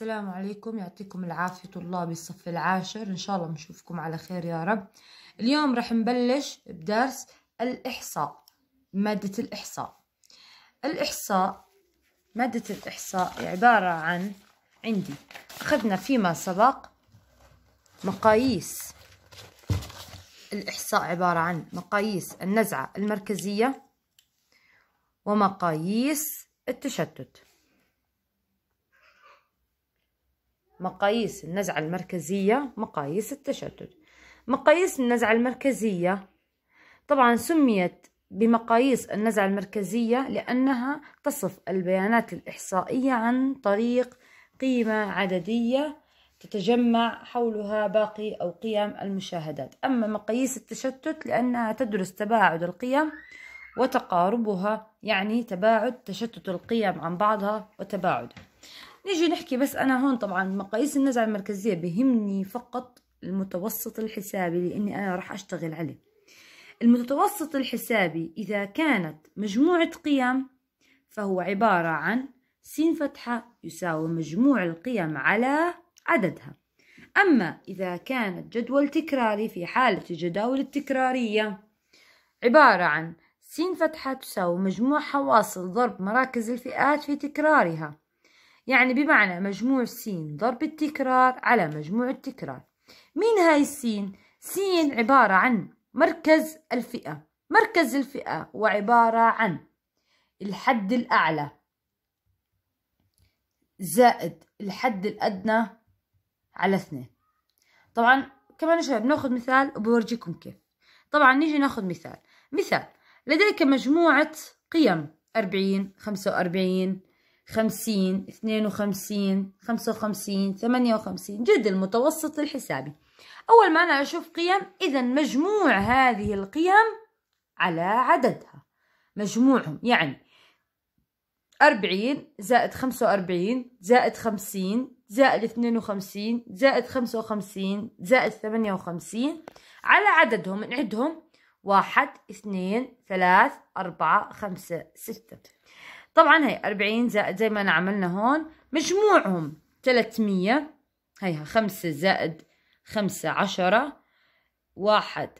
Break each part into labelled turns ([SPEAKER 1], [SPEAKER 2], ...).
[SPEAKER 1] السلام عليكم يعطيكم العافية طلاب الصف العاشر إن شاء الله نشوفكم على خير يا رب اليوم راح نبلش بدرس الإحصاء مادة الإحصاء الإحصاء مادة الإحصاء عبارة عن عندي أخذنا فيما سبق مقاييس الإحصاء عبارة عن مقاييس النزعة المركزية ومقاييس التشتت مقاييس النزعة المركزية مقاييس التشتت مقاييس النزعة المركزية طبعا سميت بمقاييس النزعة المركزية لأنها تصف البيانات الإحصائية عن طريق قيمة عددية تتجمع حولها باقي أو قيم المشاهدات أما مقاييس التشتت لأنها تدرس تباعد القيم وتقاربها يعني تباعد تشتت القيم عن بعضها وتباعدها نيجي نحكي بس أنا هون طبعا مقاييس النزعة المركزية بهمني فقط المتوسط الحسابي لأني أنا راح أشتغل عليه المتوسط الحسابي إذا كانت مجموعة قيم فهو عبارة عن س فتحة يساوي مجموع القيم على عددها أما إذا كانت جدول تكراري في حالة الجداول التكرارية عبارة عن س فتحة تساوي مجموع حواصل ضرب مراكز الفئات في تكرارها يعني بمعنى مجموع س ضرب التكرار على مجموع التكرار مين هاي السين؟ سين عبارة عن مركز الفئة مركز الفئة وعبارة عن الحد الأعلى زائد الحد الأدنى على اثنين طبعا كمان شباب ناخذ مثال وبورجيكم كيف طبعا نيجي ناخذ مثال مثال لديك مجموعة قيم أربعين خمسة وأربعين خمسين اثنين وخمسين خمسة وخمسين ثمانية وخمسين جد المتوسط الحسابي أول ما أنا أشوف قيم إذا مجموع هذه القيم على عددها مجموعهم يعني أربعين زائد خمسة وأربعين زائد خمسين زائد اثنين وخمسين زائد خمسة وخمسين زائد ثمانية وخمسين على عددهم نعدهم واحد اثنين ثلاث أربعة خمسة ستة طبعا هي 40 زائد زي ما أنا عملنا هون مجموعهم 300 هيها 5 زائد 5 10 واحد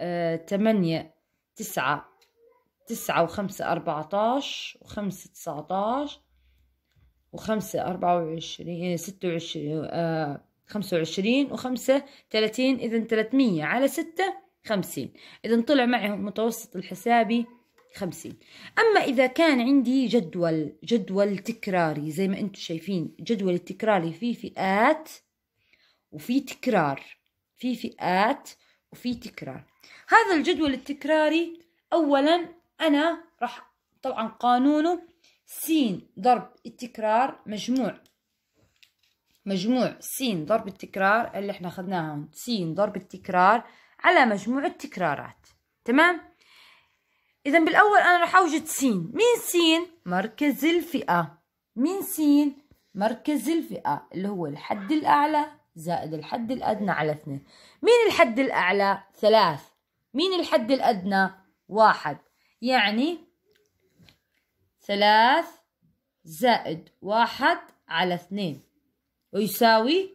[SPEAKER 1] آه، تمانية تسعة تسعة وخمسة أربعتاش وخمسة تسعتاش وخمسة أربعة وعشرين آه، ستة وعشرين آه، خمسة وعشرين وخمسة تلاتين إذا تلاتمية على ستة خمسين إذا طلع معي متوسط الحسابي خمسين أما إذا كان عندي جدول جدول تكراري زي ما أنتم شايفين جدول التكراري فيه فئات وفي تكرار في فئات وفي تكرار هذا الجدول التكراري أولا أنا راح طبعا قانونه سين ضرب التكرار مجموع مجموع سين ضرب التكرار اللي احنا اخذناها سين ضرب التكرار على مجموع التكرارات تمام إذا بالأول أنا رح أوجد سين مين سين؟ مركز الفئة مين سين؟ مركز الفئة اللي هو الحد الأعلى زائد الحد الأدنى على اثنين مين الحد الأعلى؟ ثلاث مين الحد الأدنى؟ واحد يعني ثلاث زائد واحد على اثنين ويساوي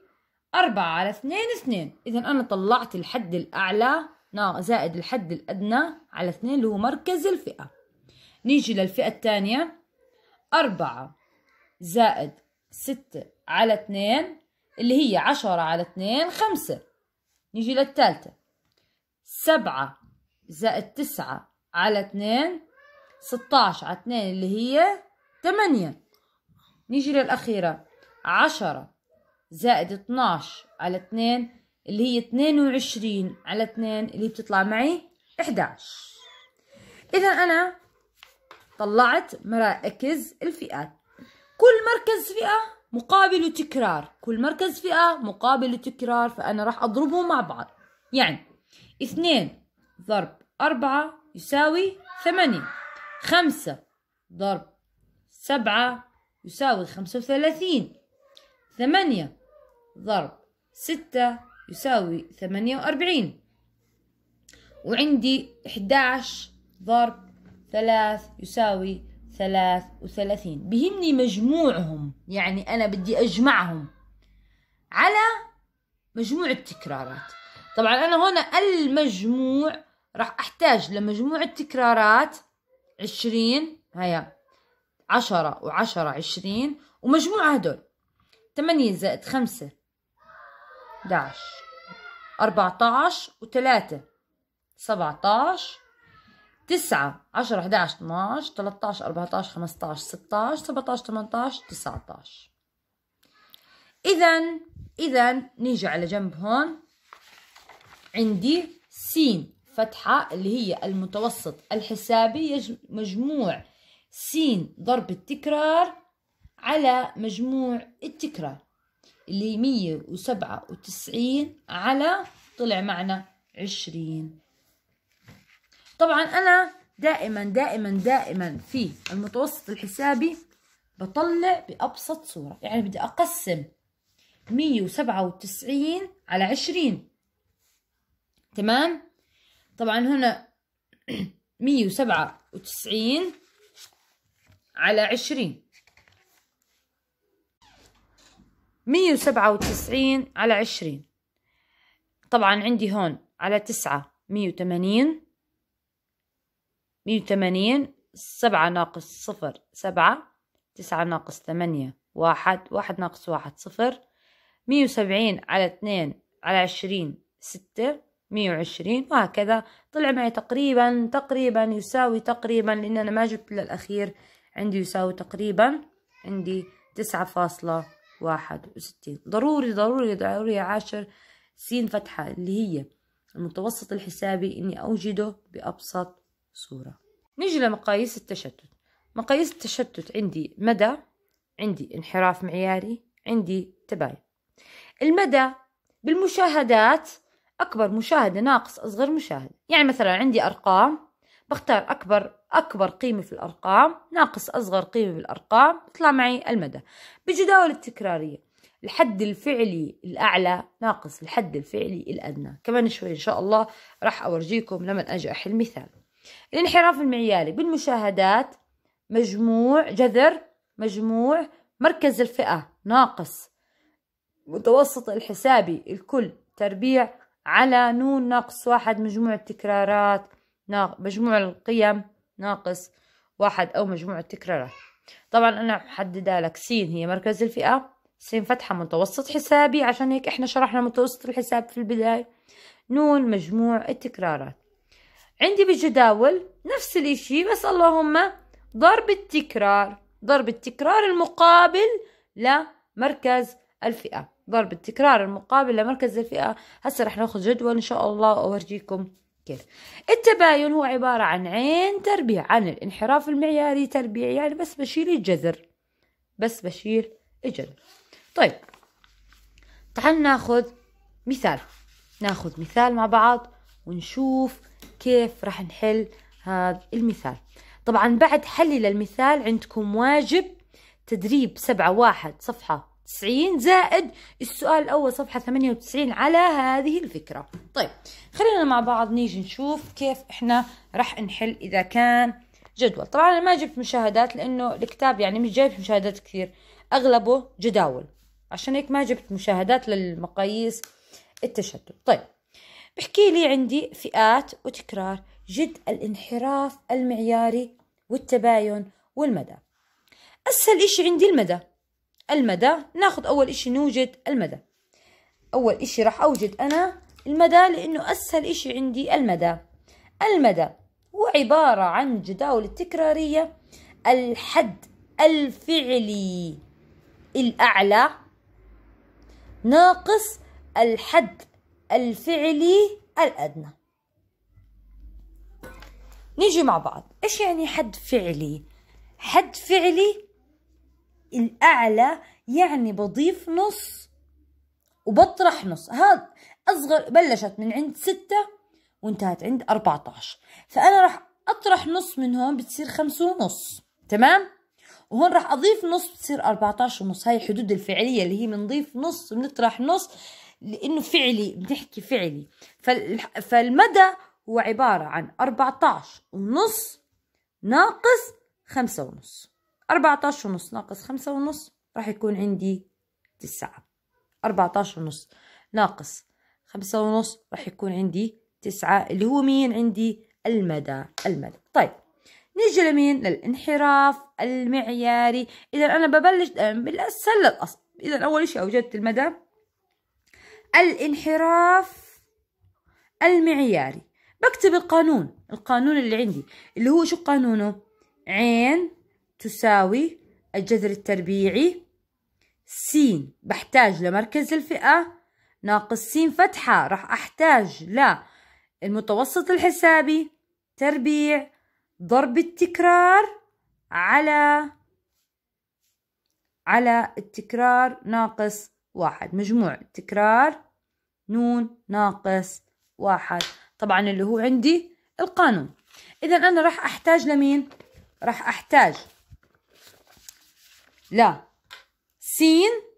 [SPEAKER 1] أربعة على اثنين اثنين إذا أنا طلعت الحد الأعلى نعم، زائد الحد الأدنى على اثنين اللي هو مركز الفئة نيجي للفئة الثانية أربعة زائد ستة على اثنين اللي هي عشرة على اثنين خمسة نيجي للثالثة سبعة زائد تسعة على اثنين ستاش على اثنين اللي هي ثمانية نيجي للأخيرة عشرة زائد اتناش على اثنين اللي هي 22 على 2 اللي بتطلع معي 11 اذا انا طلعت مراكز الفئات كل مركز فئه مقابل تكرار كل مركز فئه مقابل تكرار فانا راح اضربهم مع بعض يعني 2 ضرب 4 يساوي 8 5 ضرب 7 يساوي 35 8 ضرب 6 يساوي ثمانية وأربعين وعندي عشر ضرب ثلاث يساوي ثلاث وثلاثين بهمني مجموعهم يعني أنا بدي أجمعهم على مجموع التكرارات طبعا أنا هنا المجموع راح أحتاج لمجموع التكرارات عشرين هيا عشرة وعشرة عشرين ومجموع هدول ثمانية زائد خمسة 11 14 و3 17 9 10 11 12 13 14 15 16 17 18 19 إذا إذا نيجي على جنب هون عندي س فتحة اللي هي المتوسط الحسابي مجموع س ضرب التكرار على مجموع التكرار اللي هي مية وسبعة وتسعين على طلع معنا عشرين طبعا أنا دائما دائما دائما في المتوسط الحسابي بطلع بأبسط صورة يعني بدي أقسم مية وسبعة وتسعين على عشرين تمام طبعا هنا مية وسبعة وتسعين على عشرين مية وسبعة وتسعين على عشرين طبعا عندي هون على تسعة مية وثمانين مية وثمانين سبعة ناقص صفر سبعة تسعة ناقص ثمانية واحد واحد ناقص واحد صفر مية وسبعين على اثنين على عشرين ستة مية وعشرين وهكذا طلع معي تقريبا تقريبا يساوي تقريبا لأن أنا ما جبت للأخير عندي يساوي تقريبا عندي تسعة فاصلة واحد وستين ضروري ضروري ضروري عاشر سين فتحة اللي هي المتوسط الحسابي إني أوجده بأبسط صورة نيجي لمقاييس التشتت مقاييس التشتت عندي مدى عندي انحراف معياري عندي تباين المدى بالمشاهدات أكبر مشاهدة ناقص أصغر مشاهدة يعني مثلا عندي أرقام بختار أكبر أكبر قيمة في الأرقام ناقص أصغر قيمة بالأرقام بيطلع معي المدى بجداول التكرارية الحد الفعلي الأعلى ناقص الحد الفعلي الأدنى كمان شوي إن شاء الله راح أورجيكم لما أجي أحل مثال الانحراف المعياري بالمشاهدات مجموع جذر مجموع مركز الفئة ناقص متوسط الحسابي الكل تربيع على نون ناقص واحد مجموع التكرارات مجموع القيم ناقص واحد أو مجموع التكرارات طبعا أنا محددة لك س هي مركز الفئة س فتحة متوسط حسابي عشان هيك إحنا شرحنا متوسط الحساب في البداية نون مجموع التكرارات عندي بالجداول نفس الإشي بس اللهم ضرب التكرار ضرب التكرار المقابل لمركز الفئة ضرب التكرار المقابل لمركز الفئة هسه رح ناخذ جدول إن شاء الله وأورجيكم كيف التباين هو عبارة عن عين تربيع عن الانحراف المعياري تربيع يعني بس بشيل الجذر بس بشيل الجذر طيب تعال ناخذ مثال ناخذ مثال مع بعض ونشوف كيف راح نحل هذا المثال طبعا بعد حلي للمثال عندكم واجب تدريب سبعة واحد صفحة 90 زائد السؤال الأول صفحة 98 على هذه الفكرة طيب خلينا مع بعض نيجي نشوف كيف إحنا راح نحل إذا كان جدول طبعا أنا ما جبت مشاهدات لأنه الكتاب يعني مش جايب مشاهدات كثير أغلبه جداول عشان هيك ما جبت مشاهدات للمقاييس التشتت طيب بحكي لي عندي فئات وتكرار جد الانحراف المعياري والتباين والمدى أسهل إشي عندي المدى المدى ناخد أول إشي نوجد المدى أول إشي راح أوجد أنا المدى لأنه أسهل إشي عندي المدى المدى هو عبارة عن جداول التكرارية الحد الفعلي الأعلى ناقص الحد الفعلي الأدنى نيجي مع بعض إيش يعني حد فعلي؟ حد فعلي الأعلى يعني بضيف نص وبطرح نص هذا أصغر بلشت من عند ستة وانتهت عند أربعة عشر فأنا راح أطرح نص من هون بتصير خمسة ونص تمام؟ وهون راح أضيف نص بتصير أربعة عشر ونص هاي الحدود الفعلية اللي هي بنضيف نص بنطرح نص لأنه فعلي بنحكي فعلي فالمدى هو عبارة عن أربعة عشر ونص ناقص خمسة ونص 14 ونص ناقص 5 ونص راح يكون عندي 9 14 ونص ناقص 5 ونص راح يكون عندي 9 اللي هو مين عندي المدى المدى طيب نيجي لمين للانحراف المعياري اذا انا ببلش بالسله الاصل اذا اول شيء اوجدت المدى الانحراف المعياري بكتب القانون القانون اللي عندي اللي هو شو قانونه عين تساوي الجذر التربيعي س بحتاج لمركز الفئة ناقص س فتحة راح أحتاج للمتوسط الحسابي تربيع ضرب التكرار على على التكرار ناقص واحد مجموع التكرار نون ناقص واحد طبعا اللي هو عندي القانون إذا أنا راح أحتاج لمين؟ راح أحتاج ل س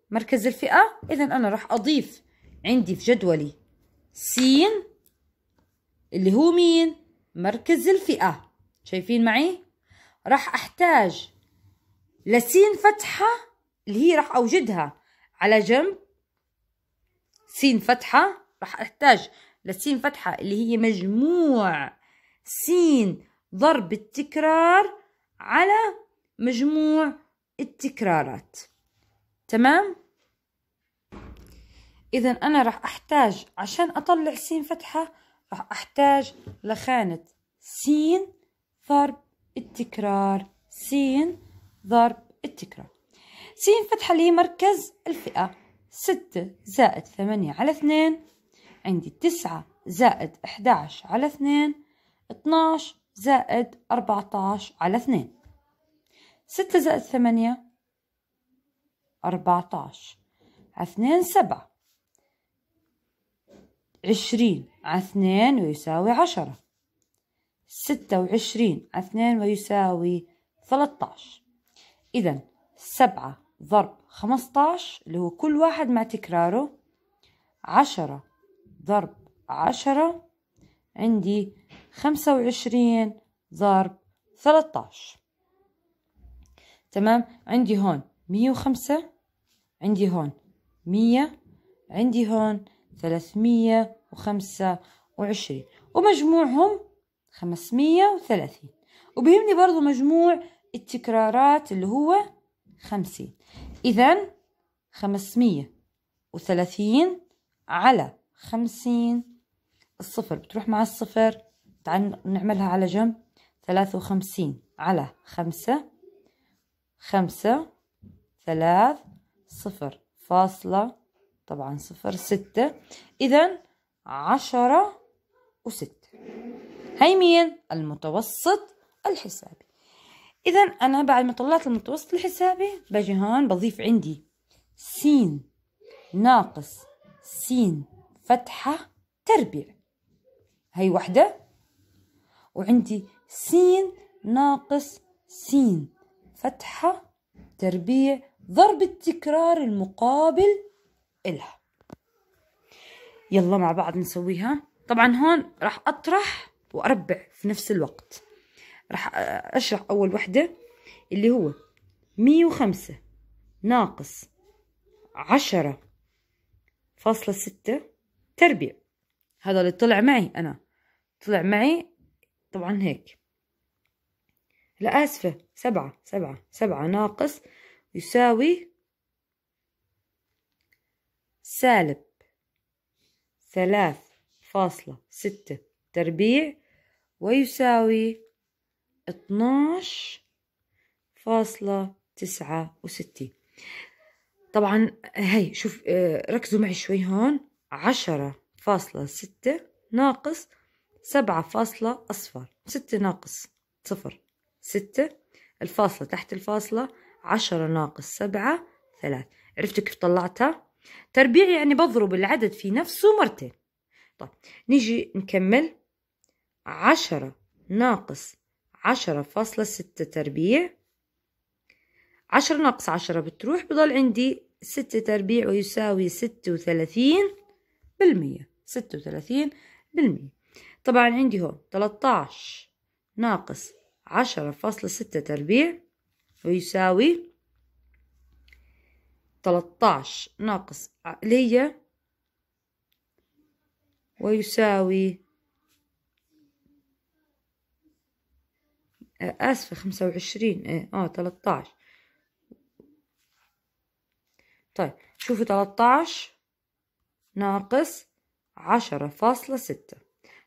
[SPEAKER 1] مركز الفئة إذا أنا راح أضيف عندي في جدولي س اللي هو مين مركز الفئة شايفين معي راح أحتاج لسين فتحة اللي هي راح أوجدها على جنب سين فتحة راح أحتاج لسين فتحة اللي هي مجموع سين ضرب التكرار على مجموع التكرارات تمام اذا انا راح احتاج عشان اطلع س فتحه راح احتاج لخانه س ضرب التكرار س ضرب التكرار س فتحه لي مركز الفئه ستة زائد ثمانية على اثنين عندي تسعة زائد احداش على اثنين 12 زائد 14 على اثنين ستة زائد ثمانية أربعتاش اثنين سبعة عشرين اثنين ويساوي عشرة ستة وعشرين اثنين ويساوي ثلاثتاش إذا سبعة ضرب عشر اللي هو كل واحد مع تكراره عشرة ضرب عشرة عندي خمسة وعشرين ضرب ثلاثتاش تمام عندي هون مية وخمسة عندي هون مية عندي هون ثلاثمية وخمسة وعشرين ومجموعهم خمسمية وثلاثين وبيهمني برضو مجموع التكرارات اللي هو خمسين إذا خمسمية وثلاثين على خمسين الصفر بتروح مع الصفر تعال نعملها على جنب ثلاثة وخمسين على خمسة خمسة ثلاث صفر فاصلة طبعا صفر ستة إذا عشرة وستة هاي مين المتوسط الحسابي إذا أنا بعد ما طلعت المتوسط الحسابي باجي هون بضيف عندي س ناقص س فتحة تربيع هاي وحدة وعندي س ناقص س فتحة تربيع ضرب التكرار المقابل إلها يلا مع بعض نسويها طبعا هون راح أطرح وأربع في نفس الوقت راح أشرح أول وحدة اللي هو مية وخمسة ناقص عشرة فاصلة ستة تربيع هذا اللي طلع معي أنا طلع معي طبعا هيك لا آسفة سبعة سبعة سبعة ناقص يساوي سالب ثلاث فاصلة ستة تربيع ويساوي اتناش فاصلة تسعة وستين طبعا هي شوف آه، ركزوا معي شوي هون عشرة فاصلة ستة ناقص سبعة فاصلة أصفر ستة ناقص صفر ستة الفاصلة تحت الفاصلة عشرة ناقص سبعة ثلاث عرفتوا كيف طلعتها؟ تربيع يعني بضرب العدد في نفسه مرتين طيب نيجي نكمل عشرة ناقص عشرة فاصلة ستة تربيع عشرة ناقص عشرة بتروح بضل عندي ستة تربيع ويساوي ستة وثلاثين بالمية ستة وثلاثين بالمية طبعا عندي هون تلتاش ناقص عشرة فاصلة ستة تربيع ويساوي تلتاش ناقص عقلية ويساوي آسفة خمسة وعشرين إيه آه تلتاش طيب شوفوا تلتاش ناقص عشرة فاصلة ستة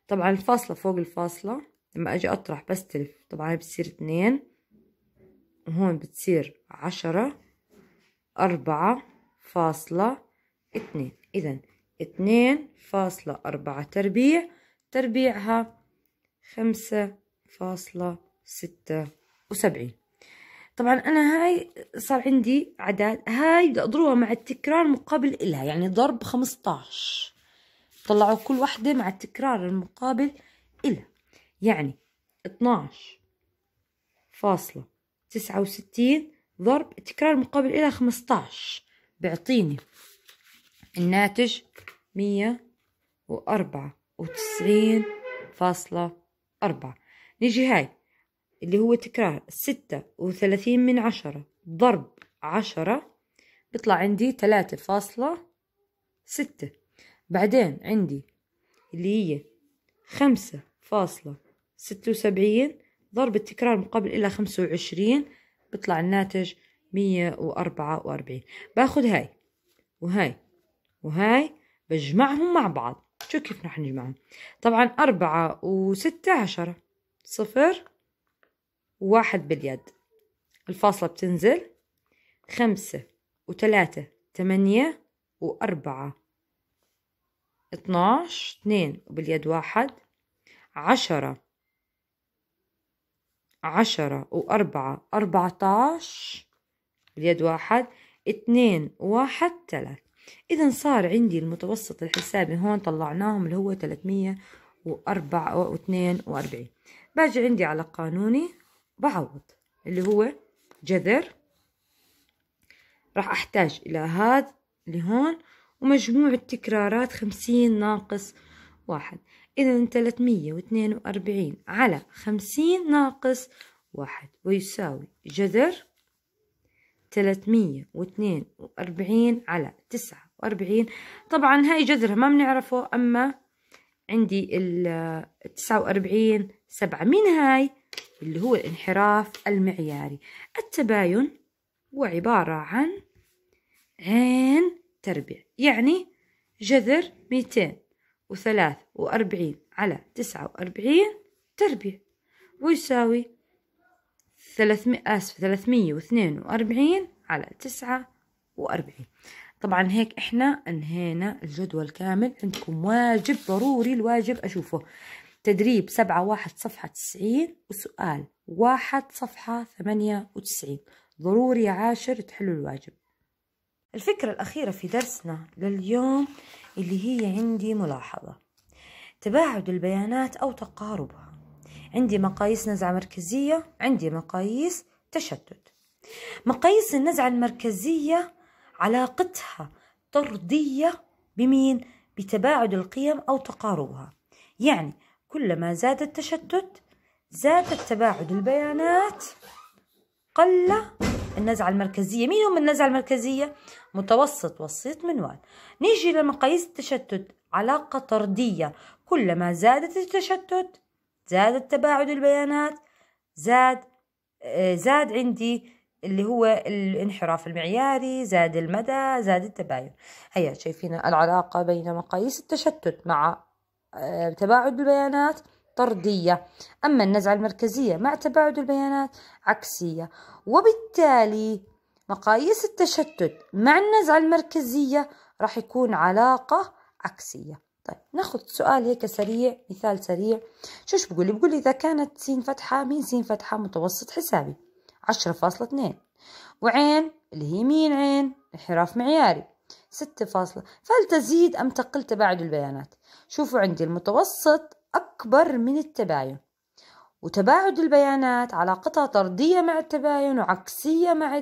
[SPEAKER 1] طبعا الفاصلة فوق الفاصلة لما اجي اطرح بستلف طبعا هي بتصير اثنين وهون بتصير عشرة أربعة فاصلة اثنين إذا اثنين فاصلة أربعة تربيع تربيعها خمسة فاصلة ستة وسبعين طبعا أنا هاي صار عندي عدد هاي بدي أضربها مع التكرار مقابل إلها يعني ضرب خمسطعش طلعوا كل واحدة مع التكرار المقابل إلها يعني اتناش فاصلة تسعة وستين ضرب تكرار مقابل إلى خمستاش بيعطيني الناتج مية وأربعة وتسعين فاصلة أربعة نيجي هاي اللي هو تكرار ستة وثلاثين من عشرة ضرب عشرة بيطلع عندي ثلاثة فاصلة ستة بعدين عندي اللي هي خمسة فاصلة ستة وسبعين ضرب التكرار مقابل إلى خمسة وعشرين بطلع الناتج مية وأربعة وأربعين باخد هاي وهاي وهاي بجمعهم مع بعض شو كيف راح نجمعهم طبعا أربعة وستة عشرة صفر واحد باليد الفاصلة بتنزل خمسة وثلاثة ثمانية وأربعة اتناش اثنين وباليد واحد عشرة عشرة وأربعة أربعتاش اليد واحد اتنين واحد ثلاث إذا صار عندي المتوسط الحسابي هون طلعناهم اللي هو تلاتمية وأربعة واثنين وأربعين باجي عندي على قانوني بعوض اللي هو جذر راح أحتاج إلى هذا هون ومجموع التكرارات خمسين ناقص واحد إذا 342 على 50 ناقص واحد ويساوي جذر 342 على 49 طبعا هاي جذرها ما بنعرفه أما عندي ال 49 سبعة من هاي اللي هو الانحراف المعياري التباين وعبارة عن عين تربيع يعني جذر 200 وثلاث وأربعين على تسعة وأربعين تربيع ويساوي ثلاثمائة آسف ثلاثمية واثنين وأربعين على تسعة وأربعين طبعا هيك احنا انهينا الجدول كامل عندكم واجب ضروري الواجب اشوفه تدريب سبعة واحد صفحة تسعين وسؤال واحد صفحة ثمانية وتسعين ضروري عاشر تحلوا الواجب الفكرة الأخيرة في درسنا لليوم اللي هي عندي ملاحظة تباعد البيانات أو تقاربها عندي مقاييس نزعة مركزية عندي مقاييس تشتت مقاييس النزعة المركزية علاقتها طردية بمين؟ بتباعد القيم أو تقاربها يعني كلما زاد التشتت زاد تباعد البيانات قل النزعة المركزية مين هم النزعة المركزية؟ متوسط وسيط منوال نيجي لمقاييس التشتت علاقة طردية كلما زادت التشتت زاد التباعد البيانات زاد آه، زاد عندي اللي هو الانحراف المعياري زاد المدى زاد التباين هيا شايفين العلاقة بين مقاييس التشتت مع آه، تباعد البيانات طردية أما النزعة المركزية مع تباعد البيانات عكسية وبالتالي مقاييس التشتت مع النزعة المركزية راح يكون علاقة عكسية طيب ناخذ سؤال هيك سريع مثال سريع شو ايش بقول لي بقول لي اذا كانت سين فتحه مين سين فتحه متوسط حسابي 10.2 وعين اللي هي مين عين انحراف معياري 6 فاصلة فهل تزيد أم تقل تباعد البيانات شوفوا عندي المتوسط أكبر من التباين وتباعد البيانات علاقتها طردية مع التباين وعكسية مع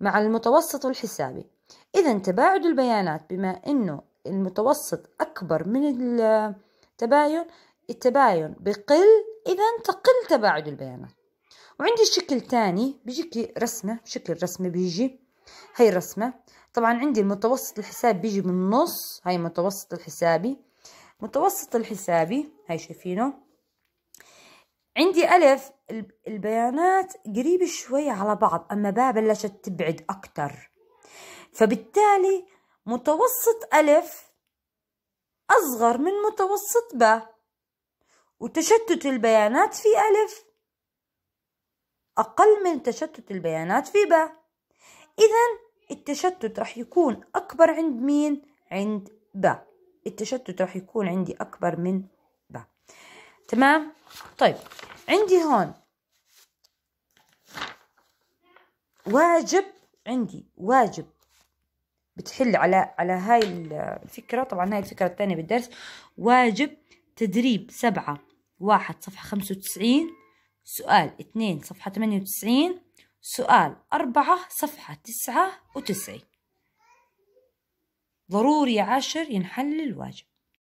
[SPEAKER 1] مع المتوسط الحسابي إذا تباعد البيانات بما أنه المتوسط أكبر من التباين التباين بقل إذا تقل تباعد البيانات وعندي شكل تاني بيجيك رسمة شكل رسمة بيجي هاي الرسمة طبعا عندي المتوسط الحساب بيجي من النص هاي المتوسط الحسابي متوسط الحسابي هاي شايفينه عندي ألف البيانات قريبة شوي على بعض أما باء بلشت تبعد أكتر فبالتالي متوسط ألف أصغر من متوسط باء وتشتت البيانات في ألف أقل من تشتت البيانات في باء إذا التشتت رح يكون أكبر عند مين؟ عند باء التشتت راح يكون عندي أكبر من باء تمام طيب عندي هون واجب عندي واجب بتحل على على هاي الفكرة طبعا هاي الفكرة الثانية بالدرس واجب تدريب سبعة واحد صفحة 95 سؤال اثنين صفحة 98 وتسعين سؤال أربعة صفحة تسعة وتسعين ضروري عشر ينحل الواجب